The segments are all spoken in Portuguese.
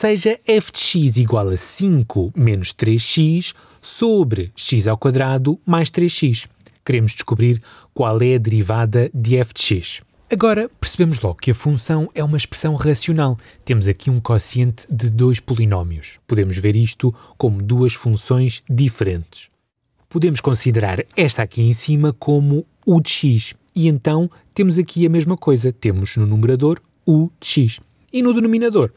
seja f de x igual a 5 menos 3x sobre x ao quadrado mais 3x. Queremos descobrir qual é a derivada de f de x. Agora, percebemos logo que a função é uma expressão racional. Temos aqui um quociente de dois polinómios. Podemos ver isto como duas funções diferentes. Podemos considerar esta aqui em cima como u de x. E então temos aqui a mesma coisa. Temos no numerador u de x. E no denominador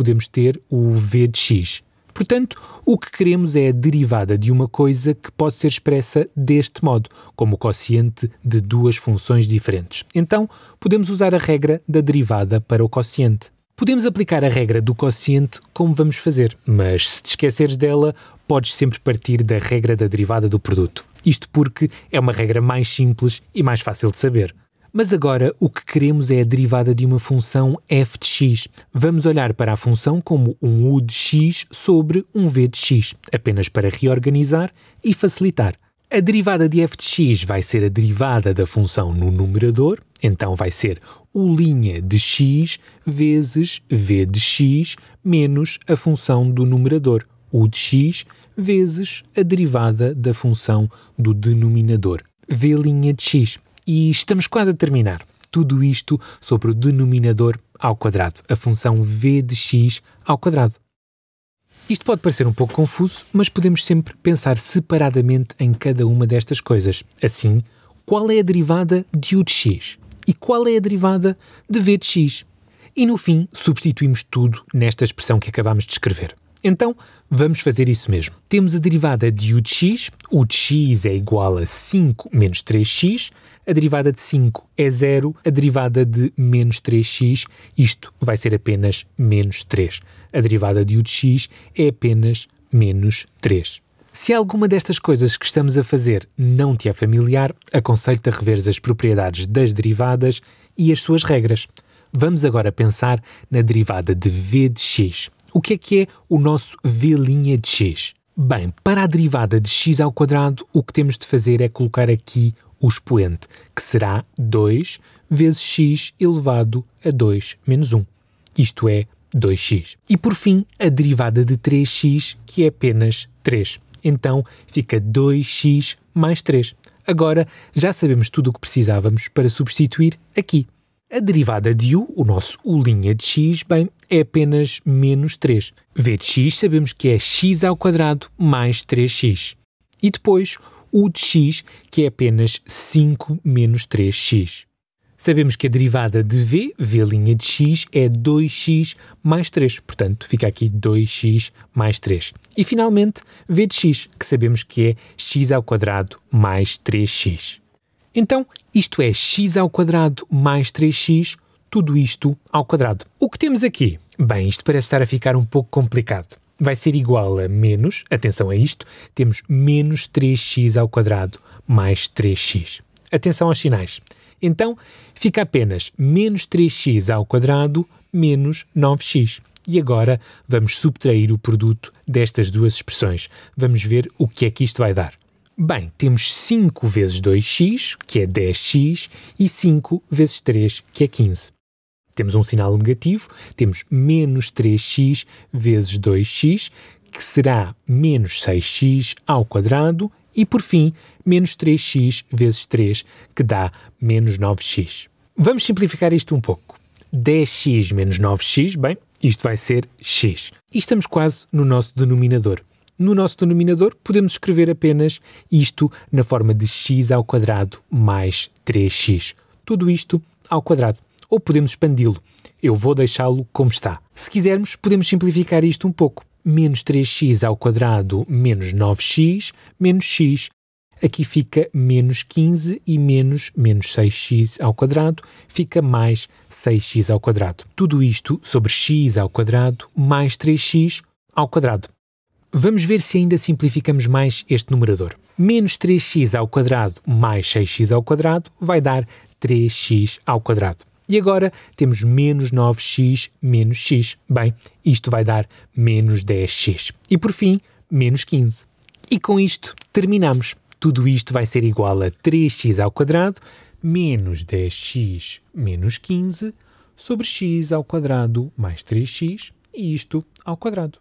podemos ter o v de x. Portanto, o que queremos é a derivada de uma coisa que pode ser expressa deste modo, como o quociente de duas funções diferentes. Então, podemos usar a regra da derivada para o quociente. Podemos aplicar a regra do quociente como vamos fazer, mas se te esqueceres dela, podes sempre partir da regra da derivada do produto. Isto porque é uma regra mais simples e mais fácil de saber. Mas agora o que queremos é a derivada de uma função f de x. Vamos olhar para a função como um u de x sobre um v de x, apenas para reorganizar e facilitar. A derivada de f de x vai ser a derivada da função no numerador, então vai ser u' de x vezes v de x menos a função do numerador, u de x, vezes a derivada da função do denominador, v' de x. E estamos quase a terminar. Tudo isto sobre o denominador ao quadrado, a função v de x ao quadrado. Isto pode parecer um pouco confuso, mas podemos sempre pensar separadamente em cada uma destas coisas. Assim, qual é a derivada de u de x? E qual é a derivada de v de x? E no fim, substituímos tudo nesta expressão que acabámos de escrever. Então, vamos fazer isso mesmo. Temos a derivada de u de x, u de x é igual a 5 menos 3x, a derivada de 5 é 0, a derivada de menos 3x, isto vai ser apenas menos 3. A derivada de u de x é apenas menos 3. Se alguma destas coisas que estamos a fazer não te é familiar, aconselho-te a rever as propriedades das derivadas e as suas regras. Vamos agora pensar na derivada de v de x. O que é que é o nosso V' de x? Bem, para a derivada de x ao quadrado, o que temos de fazer é colocar aqui o expoente, que será 2 vezes x elevado a 2 menos 1, isto é 2x. E por fim, a derivada de 3x, que é apenas 3. Então fica 2x mais 3. Agora já sabemos tudo o que precisávamos para substituir aqui. A derivada de u, o nosso u' de x, bem, é apenas menos 3. V de x sabemos que é x ao quadrado mais 3x. E depois u de x, que é apenas 5 menos 3x. Sabemos que a derivada de v, v' de x, é 2x mais 3. Portanto, fica aqui 2x mais 3. E, finalmente, v de x, que sabemos que é x ao quadrado mais 3x. Então, isto é x ao quadrado mais 3x tudo isto ao quadrado. O que temos aqui? Bem, isto parece estar a ficar um pouco complicado. Vai ser igual a menos, atenção a isto, temos menos 3x ao quadrado mais 3x. Atenção aos sinais. Então, fica apenas menos 3x ao quadrado menos 9x. E agora vamos subtrair o produto destas duas expressões. Vamos ver o que é que isto vai dar. Bem, temos 5 vezes 2x, que é 10x, e 5 vezes 3, que é 15. Temos um sinal negativo, temos menos 3x vezes 2x, que será menos 6x ao quadrado, e por fim, menos 3x vezes 3, que dá menos 9x. Vamos simplificar isto um pouco. 10x menos 9x, bem, isto vai ser x. E estamos quase no nosso denominador. No nosso denominador podemos escrever apenas isto na forma de x ao quadrado mais 3x. Tudo isto ao quadrado ou podemos expandi-lo. Eu vou deixá-lo como está. Se quisermos, podemos simplificar isto um pouco. Menos 3x ao quadrado menos 9x menos x. Aqui fica menos 15 e menos menos 6x ao quadrado fica mais 6x ao quadrado. Tudo isto sobre x ao quadrado mais 3x ao quadrado. Vamos ver se ainda simplificamos mais este numerador. Menos 3x ao quadrado mais 6x ao quadrado vai dar 3x ao quadrado. E agora temos menos 9x menos x. Bem, isto vai dar menos 10x. E por fim, menos 15. E com isto terminamos. Tudo isto vai ser igual a 3x ao quadrado menos 10x menos 15 sobre x ao quadrado mais 3x e isto ao quadrado.